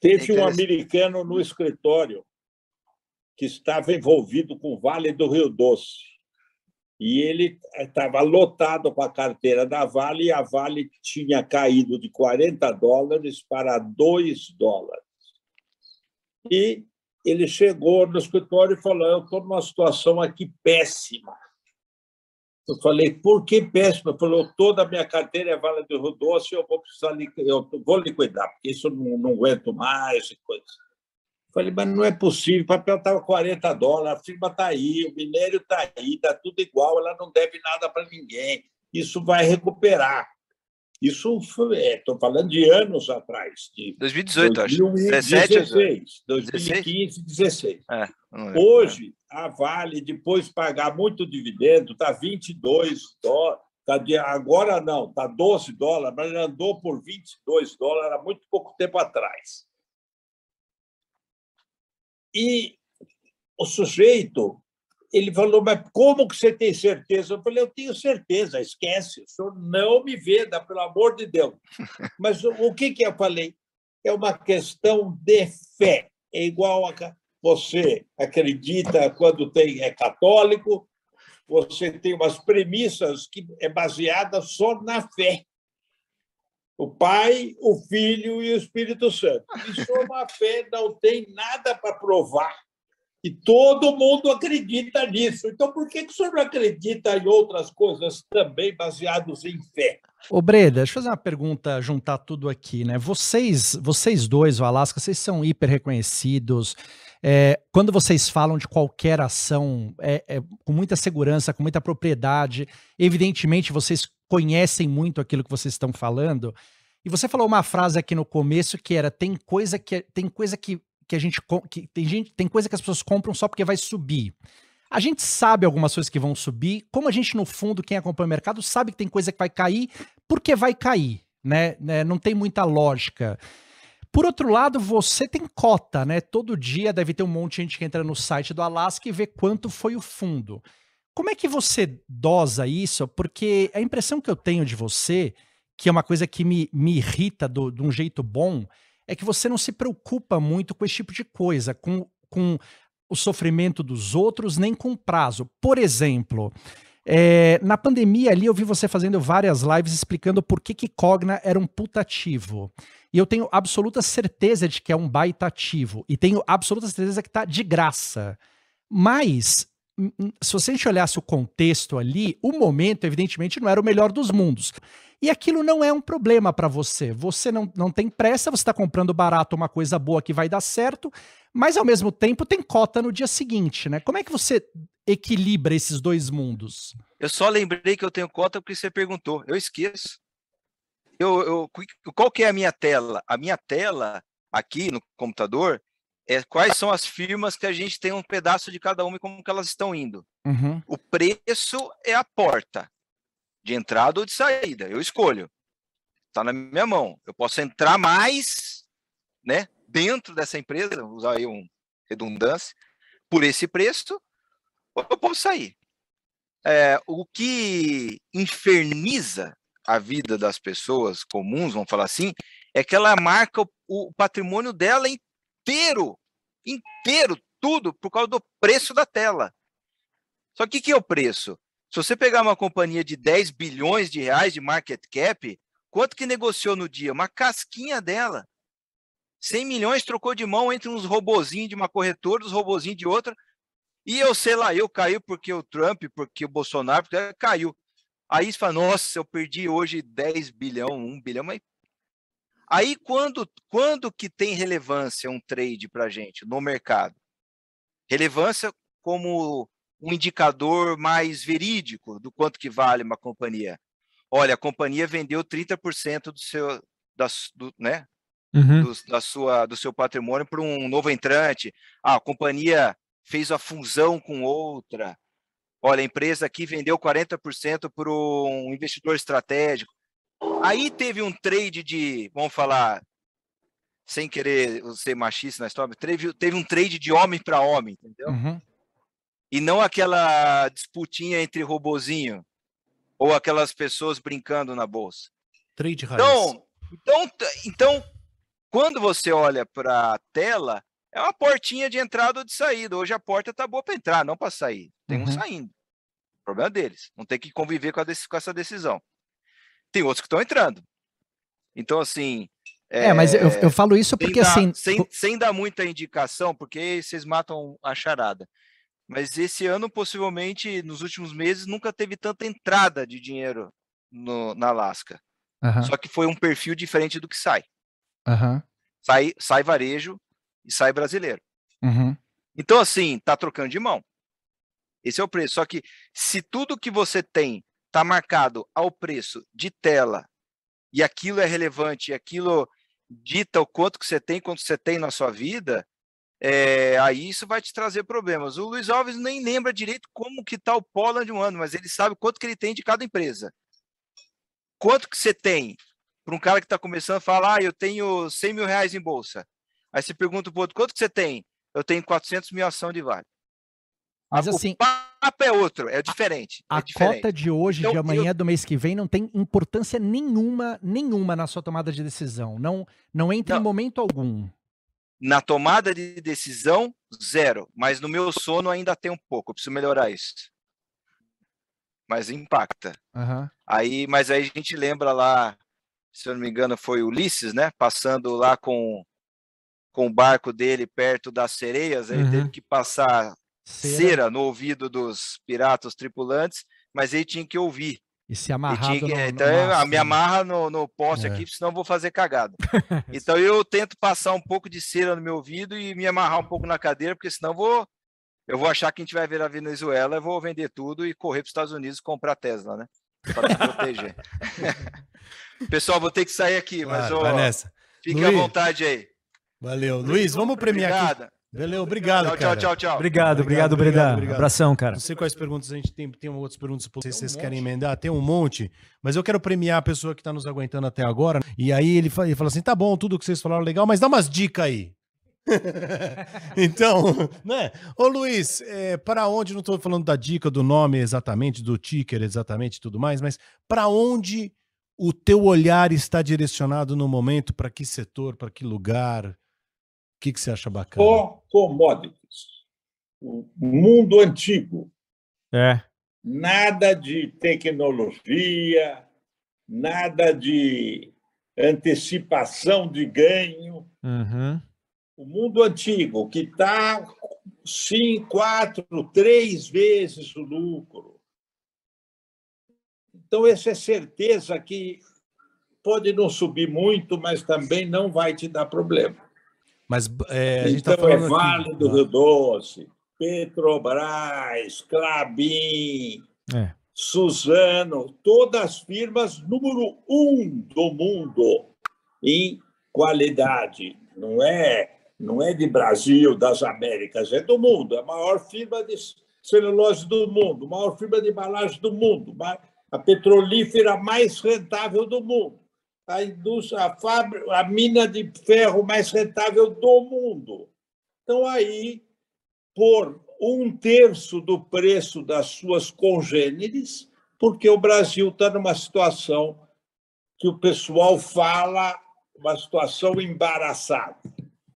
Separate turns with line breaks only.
Teve é um americano no escritório que estava envolvido com o Vale do Rio Doce. E ele estava eh, lotado com a carteira da Vale, e a Vale tinha caído de 40 dólares para 2 dólares. E ele chegou no escritório e falou: Eu estou numa situação aqui péssima. Eu falei: Por que péssima? Ele falou: Toda a minha carteira é vale de Rodolfo e eu vou precisar eu vou liquidar, porque isso eu não, não aguento mais. E Eu falei: Mas não é possível. O papel tá estava 40 dólares, a firma está aí, o minério está aí, está tudo igual, ela não deve nada para ninguém. Isso vai recuperar. Isso estou é, falando de anos atrás.
De 2018, 2016,
2017, 2015, 2016. É, Hoje, a Vale, depois de pagar muito dividendo, está 22 dólares. Tá de, agora não, está 12 dólares, mas andou por 22 dólares há muito pouco tempo atrás. E o sujeito ele falou, mas como que você tem certeza? Eu falei, eu tenho certeza, esquece, o senhor não me venda, pelo amor de Deus. Mas o que, que eu falei? É uma questão de fé. É igual a você acredita quando tem é católico, você tem umas premissas que é baseada só na fé. O Pai, o Filho e o Espírito Santo. Isso é uma fé, não tem nada para provar e todo mundo acredita nisso. Então, por que, que o senhor não acredita em outras coisas também baseadas em fé?
Ô Breda, deixa eu fazer uma pergunta, juntar tudo aqui, né? Vocês, vocês dois, o Alasca, vocês são hiper reconhecidos. É, quando vocês falam de qualquer ação, é, é, com muita segurança, com muita propriedade, evidentemente vocês conhecem muito aquilo que vocês estão falando. E você falou uma frase aqui no começo que era: tem coisa que é, tem coisa que que a gente que tem gente tem coisa que as pessoas compram só porque vai subir. A gente sabe algumas coisas que vão subir, como a gente no fundo quem acompanha o mercado sabe que tem coisa que vai cair porque vai cair, né? né? Não tem muita lógica. Por outro lado, você tem cota, né? Todo dia deve ter um monte de gente que entra no site do Alaska e vê quanto foi o fundo. Como é que você dosa isso? Porque a impressão que eu tenho de você, que é uma coisa que me, me irrita do, de um jeito bom, é que você não se preocupa muito com esse tipo de coisa, com, com o sofrimento dos outros, nem com prazo. Por exemplo, é, na pandemia ali eu vi você fazendo várias lives explicando por que, que Cogna era um putativo. E eu tenho absoluta certeza de que é um baitativo. E tenho absoluta certeza que está de graça. Mas, hum, hum, se você olhasse o contexto ali, o momento, evidentemente, não era o melhor dos mundos. E aquilo não é um problema para você. Você não, não tem pressa, você está comprando barato uma coisa boa que vai dar certo, mas ao mesmo tempo tem cota no dia seguinte, né? Como é que você equilibra esses dois mundos?
Eu só lembrei que eu tenho cota porque você perguntou. Eu esqueço. Eu, eu, qual que é a minha tela? A minha tela aqui no computador é quais são as firmas que a gente tem um pedaço de cada uma e como que elas estão indo. Uhum. O preço é a porta de entrada ou de saída. Eu escolho. Está na minha mão. Eu posso entrar mais né, dentro dessa empresa, usar aí um redundância, por esse preço, ou eu posso sair. É, o que inferniza a vida das pessoas comuns, vamos falar assim, é que ela marca o, o patrimônio dela inteiro, inteiro, tudo, por causa do preço da tela. Só que o que é o preço? Se você pegar uma companhia de 10 bilhões de reais de market cap, quanto que negociou no dia? Uma casquinha dela. 100 milhões trocou de mão entre uns robozinhos de uma corretora, dos robozinhos de outra. E eu sei lá, eu caiu porque o Trump, porque o Bolsonaro, porque caiu. Aí você fala, nossa, eu perdi hoje 10 bilhão, 1 bilhão, mas Aí quando, quando que tem relevância um trade para gente no mercado? Relevância como um indicador mais verídico do quanto que vale uma companhia. Olha, a companhia vendeu 30% do seu, da, do, né, uhum. do, da sua, do seu patrimônio para um novo entrante. Ah, a companhia fez a fusão com outra. Olha, a empresa aqui vendeu 40% para um investidor estratégico. Aí teve um trade de, vamos falar, sem querer ser machista na história, teve, teve um trade de homem para homem, entendeu? Uhum e não aquela disputinha entre robozinho ou aquelas pessoas brincando na bolsa. Trade raiz. Então, então, então quando você olha para a tela, é uma portinha de entrada ou de saída. Hoje a porta está boa para entrar, não para sair. Tem uhum. um saindo. O problema é deles. Não tem que conviver com, a, com essa decisão. Tem outros que estão entrando. Então, assim. É, é mas eu, eu, falo isso porque sem dar, assim. Sem, sem dar muita indicação, porque vocês matam a charada. Mas esse ano, possivelmente, nos últimos meses, nunca teve tanta entrada de dinheiro no, na Alaska. Uhum. Só que foi um perfil diferente do que sai. Uhum. Sai, sai varejo e sai brasileiro. Uhum. Então, assim, tá trocando de mão. Esse é o preço. Só que se tudo que você tem tá marcado ao preço de tela e aquilo é relevante, aquilo dita o quanto que você tem, quanto você tem na sua vida, é, aí isso vai te trazer problemas. O Luiz Alves nem lembra direito como que está o Poland um ano, mas ele sabe quanto que ele tem de cada empresa. Quanto que você tem? Para um cara que está começando a falar, ah, eu tenho 100 mil reais em bolsa. Aí você pergunta para o outro, quanto que você tem? Eu tenho 400 mil ação de vale. Mas o assim, papo é outro, é diferente. A, é diferente. cota
de hoje, então, de amanhã, eu... do mês que vem, não tem importância nenhuma, nenhuma na sua tomada de decisão. Não, não entra não. em momento algum.
Na tomada de decisão, zero. Mas no meu sono ainda tem um pouco. Eu preciso melhorar isso. Mas impacta. Uhum. Aí, mas aí a gente lembra lá, se eu não me engano, foi Ulisses, né? Passando lá com, com o barco dele perto das sereias. Ele teve uhum. que passar cera. cera no ouvido dos piratas tripulantes, mas ele tinha que ouvir. E
se amarrar no, então, no me
amarra no, no poste é. aqui, senão eu vou fazer cagada. então, eu tento passar um pouco de cera no meu ouvido e me amarrar um pouco na cadeira, porque senão eu vou, eu vou achar que a gente vai ver a Venezuela, eu vou vender tudo e correr para os Estados Unidos comprar Tesla, né? Para se proteger. Pessoal, vou ter que sair aqui, claro, mas. Ó, Fique Luiz, à vontade aí. Valeu. Luiz, vamos premiar Obrigado. aqui Valeu, obrigado. Tchau, cara. tchau, tchau, tchau. Obrigado, obrigado, obrigado, Breda.
Abração, cara. Não sei quais perguntas a gente tem, tem outras perguntas pra vocês, um vocês querem emendar, tem um monte, mas eu quero premiar a pessoa que está nos aguentando até agora. E aí ele fala, ele fala assim: tá bom, tudo que vocês falaram é legal, mas dá umas dicas aí. então, né? Ô Luiz, é, para onde, não estou falando da dica, do nome exatamente, do ticker exatamente e tudo mais, mas para onde o teu olhar está direcionado no momento, para que setor, para que lugar? que, que você
acha bacana? Só commodities. O mundo antigo. É. Nada de tecnologia, nada de antecipação de ganho. Uhum. O mundo antigo, que está sim quatro, três vezes o lucro. Então, essa é certeza que pode não subir muito, mas também não vai te dar problema. Mas é, a gente tá então, é falando. É Vale do Rio Doce, Petrobras, Clabin, é. Suzano, todas as firmas número um do mundo em qualidade. Não é, não é de Brasil, das Américas, é do mundo. É a maior firma de celulose do mundo, a maior firma de embalagem do mundo, a petrolífera mais rentável do mundo a, indústria, a, fábrica, a mina de ferro mais rentável do mundo. Então, aí, por um terço do preço das suas congêneres, porque o Brasil está numa situação que o pessoal fala, uma situação embaraçada.